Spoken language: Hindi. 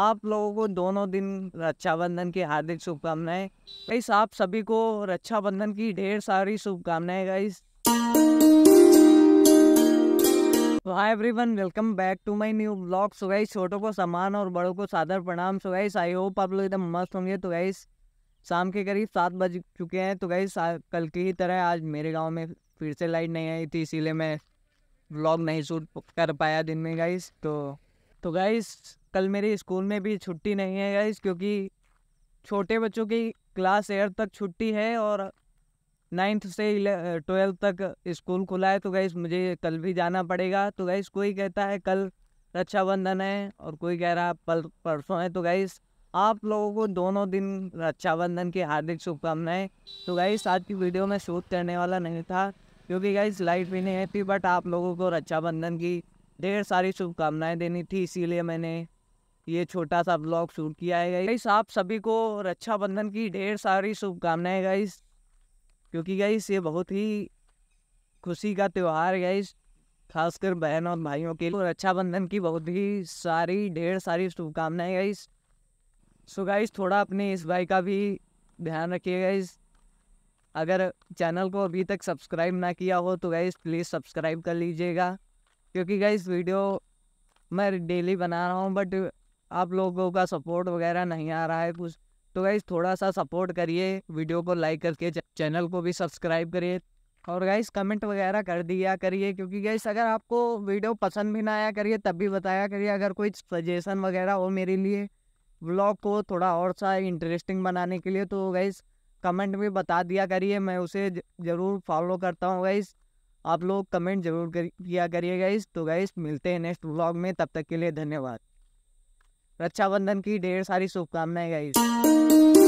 आप लोगों को दोनों दिन रक्षाबंधन की हार्दिक शुभकामनाएं गाइस आप सभी को रक्षाबंधन की ढेर सारी शुभकामनाएं guys hi everyone welcome back to my new blog so guys छोटों को सम्मान और बड़ों को सादर प्रणाम सो गाइस आई होप आप लोग एकदम मस्त होंगे तो गाइस शाम के करीब सात बज चुके हैं तो गाइस कल की ही तरह आज मेरे गाँव में फिर से लाइट नहीं आई थी इसीलिए मैं ब्लॉग नहीं शूट कर पाया दिन में गाइस तो तो गाइस कल मेरे स्कूल में भी छुट्टी नहीं है गाइस क्योंकि छोटे बच्चों की क्लास एयर तक छुट्टी है और नाइन्थ से ट्वेल्थ तक स्कूल खुला है तो गाइस मुझे कल भी जाना पड़ेगा तो गाइस कोई कहता है कल रक्षाबंधन है और कोई कह रहा है पर परसों है तो गाइस आप लोगों को दोनों दिन रक्षाबंधन की हार्दिक शुभकामनाएं तो गाइस आज की वीडियो में शूट करने वाला नहीं था क्योंकि गाइस लाइट भी नहीं थी बट आप लोगों को रक्षाबंधन की ढेर सारी शुभकामनाएँ देनी थी इसीलिए मैंने ये छोटा सा ब्लॉग शूट किया है गाइस आप सभी को रक्षाबंधन अच्छा की ढेर सारी शुभकामनाएं गाइस क्योंकि गाइस ये बहुत ही खुशी का त्यौहार है गाइस खासकर बहन और भाइयों के लिए रक्षाबंधन अच्छा की बहुत ही सारी ढेर सारी शुभकामनाएं गाइस सो गाइस थोड़ा अपने इस भाई का भी ध्यान रखिएगा इस अगर चैनल को अभी तक सब्सक्राइब ना किया हो तो गाइस प्लीज़ सब्सक्राइब कर लीजिएगा क्योंकि गाइस वीडियो मैं डेली बना रहा हूँ बट आप लोगों का सपोर्ट वगैरह नहीं आ रहा है कुछ तो गाइज़ थोड़ा सा सपोर्ट करिए वीडियो को लाइक करके चैनल को भी सब्सक्राइब करिए और गाइस कमेंट वगैरह कर दिया करिए क्योंकि गाइस अगर आपको वीडियो पसंद भी ना आया करिए तब भी बताया करिए अगर कोई सजेशन वगैरह हो मेरे लिए ब्लॉग को थोड़ा और सा इंटरेस्टिंग बनाने के लिए तो गाइस कमेंट भी बता दिया करिए मैं उसे ज़रूर फॉलो करता हूँ गाइस आप लोग कमेंट ज़रूर किया करिए गाइस तो गाइस मिलते हैं नेक्स्ट ब्लॉग में तब तक के लिए धन्यवाद रक्षाबंधन की ढेर सारी शुभकामनाएं गाइस